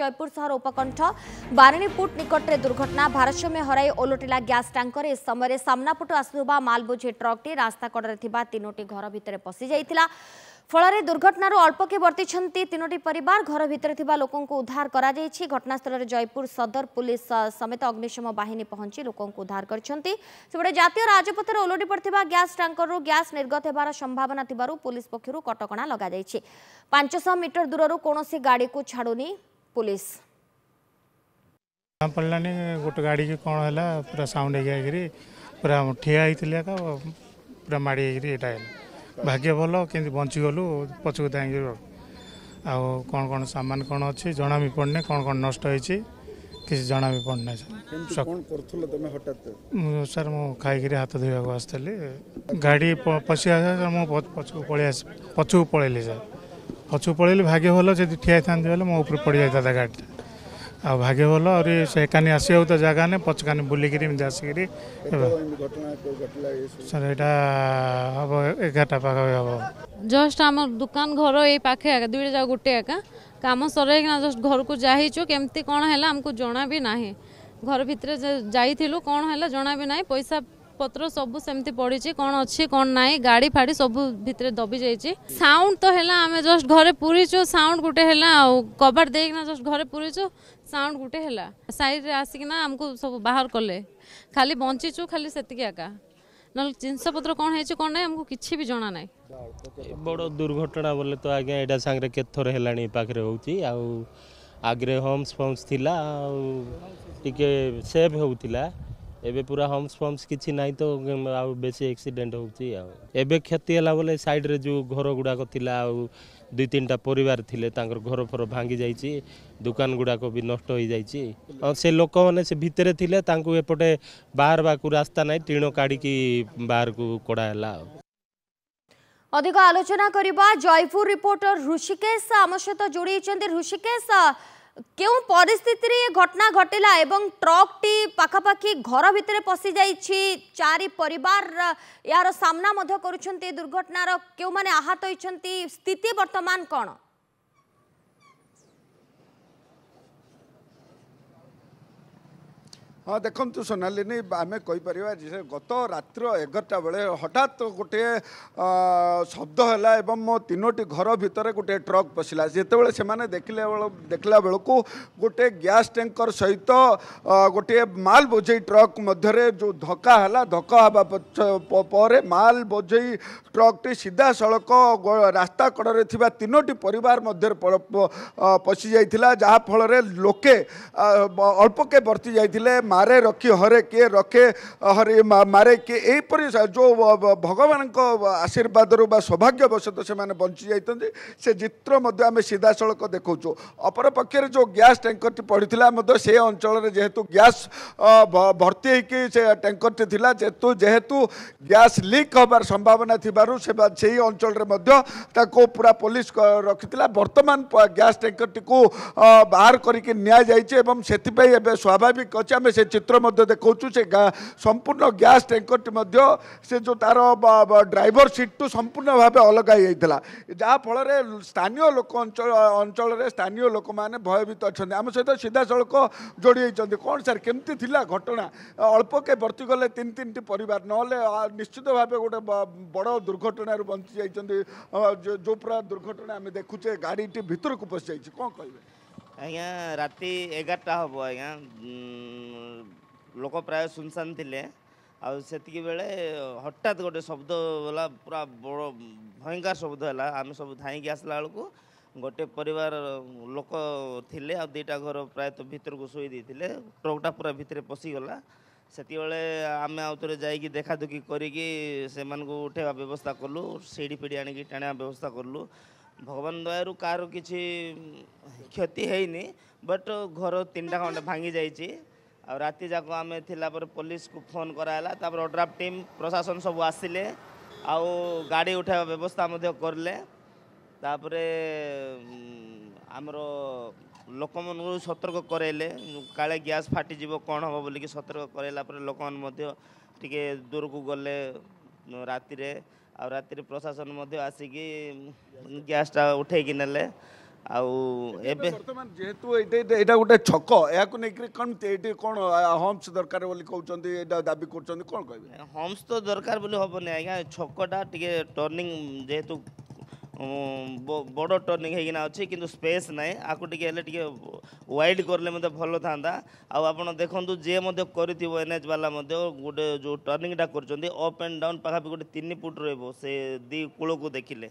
জয়পুর সহর উপকণ্ঠ বারেণীপুট নিকটরে দুর্ঘটনা ভারসাম্য হরাই ওলটিলা গ্যাস ট্যাঙ্কর এ সময় সামনাপটু আসুবা মালবোঝি ট্রকটি রাস্তাকড়ে থাকা তিনোটি ঘর ভিতরে পশি যাই ফলরে দুর্ঘটনার অল্পকে বর্তিছেন তিনোটি পরিবার ঘর ভিতরে থাকা লোক উদ্ধার করা যাইছি ঘটনাস্থলের জয়পুর সদর পুলিশ সমেত অগ্নিশম বাহিনী পৌঁছি লোক উদ্ধার করছেন সেপটে জাতীয় রাজপথের ওলটি পড়া গ্যাস ট্যাঙ্কর গ্যাস নির্গত হবার সম্ভাবনা থাকার পুলিশ পক্ষ কটকা লগাই পাঁচশহ মিটর দূরর কৌশি গাড়ি ছাড়ুনি गोटे गाडी कि कला पुरा साउन्ड है आइकि पुरा ठिया पुरा माडिरी एटा भाग्य भयो कि बचिगलु पछु त्यो आउँ कमान कि जि पर्ने कन् नष्टि जना पढ्नु खाइक हात धोबाक आडी पसिआ पछा पछु पलि ପଛକୁ ପଳେଇଲି ଭାଗ୍ୟ ଭଲ ଯଦି ଠିଆ ହେଇଥାନ୍ତି ହେଲେ ମୋ ଉପରେ ପଡ଼ିଯାଇଥାନ୍ତା ଗାଡ଼ିଟା ଆଉ ଭାଗ୍ୟ ଭଲ ଆହୁରି ସେ କାନି ଆସିବାକୁ ତ ଜାଗା ନାହିଁ ପଛ କାନି ବୁଲିକିରି ଏମିତି ଆସିକିରି ସାର୍ ଏଇଟା ହବ ଏଗାରଟା ପାଖାପାଖି ହବ ଜଷ୍ଟ ଆମ ଦୋକାନ ଘର ଏଇ ପାଖେ ଆକା ଦୁଇଟା ଯାକ ଗୋଟେ ଆକା କାମ ସରାଇକିନା ଜଷ୍ଟ ଘରକୁ ଯାଇଛୁ କେମିତି କ'ଣ ହେଲା ଆମକୁ ଜଣା ବି ନାହିଁ ଘର ଭିତରେ ଯାଇଥିଲୁ କ'ଣ ହେଲା ଜଣା ବି ନାହିଁ ପଇସା পত্র সব সেমতি পড়িছে কোণ অছি কোণ নাই গাড়ি ফাড়ি সব ভিতরে দবি যাইছে সাউন্ড তো হেলা আমি জস্ট ঘরে পুরিছু সাউন্ড গোটে হেলা আউ কভার দেইকিনা জস্ট ঘরে পুরিছু সাউন্ড গোটে হেলা সাইডরে আসিকিনা আমকু সব বাহার কলে খালি বঞ্চিছু খালি সেতিকি একা ନହେଲେ ଜିନିଷପତ୍ର କ'ଣ ହେଇଛି କ'ଣ ନାହିଁ ଆମକୁ କିଛି ବି ଜଣା ନାହିଁ ବଡ଼ ଦୁର୍ଘଟଣା ବୋଲେ ତ ଆଜ୍ଞା ଏଇଟା ସାଙ୍ଗରେ କେତେ ଥର ହେଲାଣି ପାଖରେ ହେଉଛି ଆଉ ଆଗରେ ହମ୍ସ ଫମ୍ସ ଥିଲା ଆଉ ଟିକେ ସେଫ୍ ହେଉଥିଲା ଏବେ ପୁରା ହମ୍ସ ଫମ୍ସ କିଛି ନାହିଁ ତ ଆଉ ବେଶୀ ଆକ୍ସିଡେଣ୍ଟ ହେଉଛି ଆଉ ଏବେ କ୍ଷତି ହେଲା ବୋଲେ ସାଇଡ଼ରେ ଯେଉଁ ଘର ଗୁଡ଼ାକ ଥିଲା ଆଉ ଦୁଇ ତିନିଟା ପରିବାର ଥିଲେ ତାଙ୍କର ଘର ଫର ଭାଙ୍ଗି ଯାଇଛି ଦୋକାନ ଗୁଡ଼ାକ ବି ନଷ୍ଟ ହୋଇଯାଇଛି ଆଉ ସେ ଲୋକମାନେ ସେ ଭିତରେ ଥିଲେ ତାଙ୍କୁ ଏପଟେ ବାହାରିବାକୁ ରାସ୍ତା ନାହିଁ ଟିଣ କାଢ଼ିକି ବାହାରକୁ କଡ଼ା ହେଲା ଆଉ ଅଧିକ ଆଲୋଚନା କରିବା ଜୟପୁର ରିପୋର୍ଟର ଋଷିକେଶ ଆମ ସହିତ ଯୋଡ଼ି ହୋଇଛନ୍ତି ଋଷିକେଶ କେଉଁ ପରିସ୍ଥିତିରେ ଏ ଘଟଣା ଘଟିଲା ଏବଂ ଟ୍ରକ୍ଟି ପାଖାପାଖି ଘର ଭିତରେ ପଶିଯାଇଛି ଚାରି ପରିବାର ୟାର ସାମ୍ନା ମଧ୍ୟ କରୁଛନ୍ତି ଦୁର୍ଘଟଣାର କେଉଁମାନେ ଆହତ ହୋଇଛନ୍ତି ସ୍ଥିତି ବର୍ତ୍ତମାନ କ'ଣ ହଁ ଦେଖନ୍ତୁ ସୋନାଲିନି ଆମେ କହିପାରିବା ଯେ ଗତ ରାତ୍ର ଏଗାରଟା ବେଳେ ହଠାତ୍ ଗୋଟିଏ ଶବ୍ଦ ହେଲା ଏବଂ ମୋ ତିନୋଟି ଘର ଭିତରେ ଗୋଟିଏ ଟ୍ରକ୍ ପଶିଲା ଯେତେବେଳେ ସେମାନେ ଦେଖିଲା ବେଳକୁ ଦେଖିଲା ବେଳକୁ ଗୋଟିଏ ଗ୍ୟାସ୍ ଟ୍ୟାଙ୍କର ସହିତ ଗୋଟିଏ ମାଲ ବୋଝେଇ ଟ୍ରକ୍ ମଧ୍ୟରେ ଯେଉଁ ଧକ୍କା ହେଲା ଧକ୍କା ହେବା ପରେ ମାଲ ବୋଝେଇ ଟ୍ରକ୍ଟି ସିଧାସଳଖ ରାସ୍ତା କଡ଼ରେ ଥିବା ତିନୋଟି ପରିବାର ମଧ୍ୟରେ ପଶିଯାଇଥିଲା ଯାହାଫଳରେ ଲୋକେ ଅଳ୍ପକେ ବର୍ତ୍ତି ଯାଇଥିଲେ मारे रखी हरे किए रखे हरे मारे किए यहीपर जो भगवान आशीर्वाद रू सौभाग्यवशत से बची जाते से चित्र सीधा सड़क देखा अपरपक्ष जो ग्यास टैंकर टी पड़ा से अंचल जेहेतु गैस भर्ती हो कि टैंकर जेहेतु जेहेतु ग्यास लिक हबार संभावना थी से ही अंचल पूरा पुलिस रखी था बर्तमान गैस टैंकर टी बाहर करके निया जाए से स्वाभाविक अच्छे आम से ଚିତ୍ର ମଧ୍ୟ ଦେଖାଉଛୁ ସେ ସମ୍ପୂର୍ଣ୍ଣ ଗ୍ୟାସ୍ ଟ୍ୟାଙ୍କର୍ଟି ମଧ୍ୟ ସେ ଯେଉଁ ତା'ର ଡ୍ରାଇଭର ସିଟ୍ଟୁ ସମ୍ପୂର୍ଣ୍ଣ ଭାବେ ଅଲଗା ହୋଇଯାଇଥିଲା ଯାହାଫଳରେ ସ୍ଥାନୀୟ ଲୋକ ଅଞ୍ଚଳ ଅଞ୍ଚଳରେ ସ୍ଥାନୀୟ ଲୋକମାନେ ଭୟଭୀତ ଅଛନ୍ତି ଆମ ସହିତ ସିଧାସଳଖ ଯୋଡ଼ି ହୋଇଛନ୍ତି କ'ଣ ସାର୍ କେମିତି ଥିଲା ଘଟଣା ଅଳ୍ପକେ ବର୍ତ୍ତିଗଲେ ତିନି ତିନିଟି ପରିବାର ନହେଲେ ନିଶ୍ଚିତ ଭାବେ ଗୋଟେ ବଡ଼ ଦୁର୍ଘଟଣାରୁ ବଞ୍ଚିଯାଇଛନ୍ତି ଯେଉଁ ପ୍ରକାର ଦୁର୍ଘଟଣା ଆମେ ଦେଖୁଛେ ଗାଡ଼ିଟି ଭିତରକୁ ପଶିଯାଇଛି କ'ଣ କହିବେ ଆଜ୍ଞା ରାତି ଏଗାରଟା ହେବ ଆଜ୍ଞା ଲୋକ ପ୍ରାୟ ଶୂନଶାନ ଥିଲେ ଆଉ ସେତିକି ବେଳେ ହଠାତ୍ ଗୋଟେ ଶବ୍ଦ ହେଲା ପୁରା ବଡ଼ ଭୟଙ୍କର ଶବ୍ଦ ହେଲା ଆମେ ସବୁ ଧାଇଁକି ଆସିଲା ବେଳକୁ ଗୋଟେ ପରିବାର ଲୋକ ଥିଲେ ଆଉ ଦୁଇଟା ଘର ପ୍ରାୟତଃ ଭିତରକୁ ଶୋଇ ଦେଇଥିଲେ ଟ୍ରକ୍ଟା ପୁରା ଭିତରେ ପଶିଗଲା ସେତିକିବେଳେ ଆମେ ଆଉ ଥରେ ଯାଇକି ଦେଖାଦୁଖି କରିକି ସେମାନଙ୍କୁ ଉଠାଇବା ବ୍ୟବସ୍ଥା କଲୁ ସିଡ଼ି ଫିଡ଼ି ଆଣିକି ଟାଣିବା ବ୍ୟବସ୍ଥା କଲୁ ଭଗବାନ ଦୟାରୁ କାହାର କିଛି କ୍ଷତି ହେଇନି ବଟ୍ ଘର ତିନିଟା ଖଣ୍ଡେ ଭାଙ୍ଗି ଯାଇଛି ଆଉ ରାତି ଯାକ ଆମେ ଥିଲା ପରେ ପୋଲିସକୁ ଫୋନ୍ କରାହେଲା ତାପରେ ଓଡ୍ରାଫ୍ ଟିମ୍ ପ୍ରଶାସନ ସବୁ ଆସିଲେ ଆଉ ଗାଡ଼ି ଉଠାଇବା ବ୍ୟବସ୍ଥା ମଧ୍ୟ କରିଲେ ତାପରେ ଆମର ଲୋକମାନଙ୍କୁ ସତର୍କ କରାଇଲେ କାଳେ ଗ୍ୟାସ୍ ଫାଟିଯିବ କ'ଣ ହେବ ବୋଲିକି ସତର୍କ କରାଇଲା ପରେ ଲୋକମାନେ ମଧ୍ୟ ଟିକେ ଦୂରକୁ ଗଲେ ରାତିରେ ଆଉ ରାତିରେ ପ୍ରଶାସନ ମଧ୍ୟ ଆସିକି ଗ୍ୟାସ୍ଟା ଉଠାଇକି ନେଲେ ଆଉ ଏବେ ଯେହେତୁ ଏଇଟା ଏଇଟା ଗୋଟେ ଛକ ଏହାକୁ ନେଇକରି କ'ଣ ଏଇଠି କ'ଣ ହମ୍ସ ଦରକାର ବୋଲି କହୁଛନ୍ତି ଏଇଟା ଦାବି କରୁଛନ୍ତି କ'ଣ କହିବେ ହମ୍ସ ତ ଦରକାର ବୋଲି ହେବନି ଆଜ୍ଞା ଛକଟା ଟିକେ ଟର୍ଣ୍ଣିଂ ଯେହେତୁ বড় টর্নিং হয়েকিনা অছি কিন্তু স্পেস নাই আকু টিকে হলে টিকে ওয়াইড করলে মধ্যে ভাল থাকা আপনার দেখুন যে মধ্যে করে এনএচ বালা মধ্যে গোটে যে টর্নিংটা করছেন অপ এন্ড ডাউন পাখাপাখি গোটে তিন ফুট রহব সে দি কূলকু দেখিলে